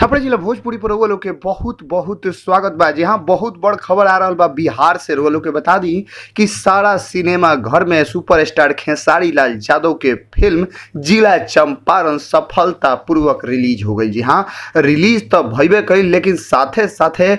छपरा जिला भोजपुरी पर रउआ लोग के बहुत बहुत स्वागत बा जी हाँ बहुत बड़ खबर आ रहा बा बिहार से रोलो लोग के बता दी कि सारा सिनेमा घर में सुपरस्टार खेसारी लाल यादव के फिल्म जिला चंपारण सफलतापूर्वक रिलीज हो गई जी हाँ रिलीज तो भैबे करी लेकिन साथे साथे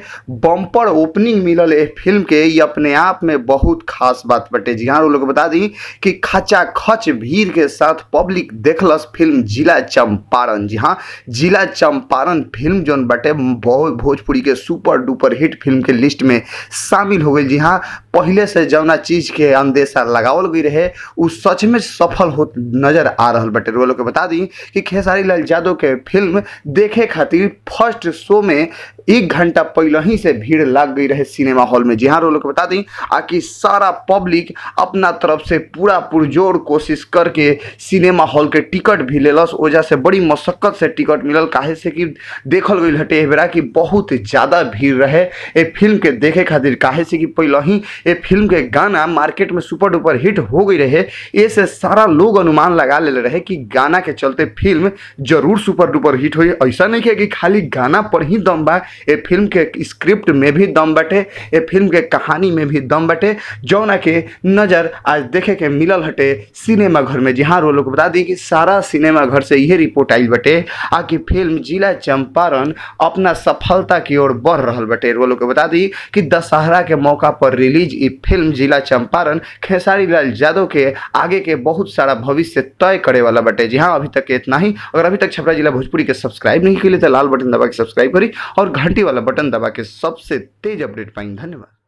बम्पर ओपनिंग मिलल ए फिल्म के ये अपने आप में बहुत खास बात बटे जी हाँ लोग बता दी कि खचा खच भीड़ के साथ पब्लिक देखलस फिल्म जिला चंपारण जी हाँ जिला चंपारण फिल्म जोन बटे भोजपुरी के सुपर डुपर हिट फिल्म के लिस्ट में शामिल हो गई जी हाँ पहले से जौना चीज़ के अंदेशा लगावल गई रहे उ सच में सफल हो नज़र आ रहा बटे रोलो के बता दी कि खेसारी लाल यादव के फिल्म देखे खातिर फर्स्ट शो में एक घंटा पहले ही से भीड़ लग गई रहे सिनेमा हॉल में जी हाँ रोलो के बता दी कि सारा पब्लिक अपना तरफ से पूरा पुरजोर कोशिश करके सिनेमा हॉल के टिकट भी लेलस वजह से बड़ी मशक्क़त से टिकट मिलल काहे से कि देखल गई हटे ए बेरा कि बहुत ज़्यादा भीड़ रहे ये फिल्म के देखे खातिर काहे से कि पैल ही ये फिल्म के गाना मार्केट में सुपर डुपर हिट हो गई रहे ऐसे सारा लोग अनुमान लगा ले रहे कि गाना के चलते फिल्म जरूर सुपर डुपर हिट हुई ऐसा नहीं है कि खाली गाना पर ही दम बा ये फिल्म के स्क्रिप्ट में भी दम बटे ये फिल्म के कहानी में भी दम बटे जौना के नज़र आज देखे के मिलल हटे सिनेमा घर में जी हाँ लोग बता दी कि सारा सिनेमा घर से यह रिपोर्ट आई बटे आ कि फिल्म जिला चंप चंपारण अपना सफलता की ओर बढ़ रहा बटे वो लोग को बता दी कि दशहरा के मौका पर रिलीज ये फिल्म जिला चंपारण खेसारी लाल यादव के आगे के बहुत सारा भविष्य तय करे वाला बटे जी हाँ अभी तक के इतना ही अगर अभी तक छपरा जिला भोजपुरी के सब्सक्राइब नहीं किए तो लाल बटन दबा के सब्सक्राइब करी और घंटी वाला बटन दबा के सबसे तेज अपडेट पाई धन्यवाद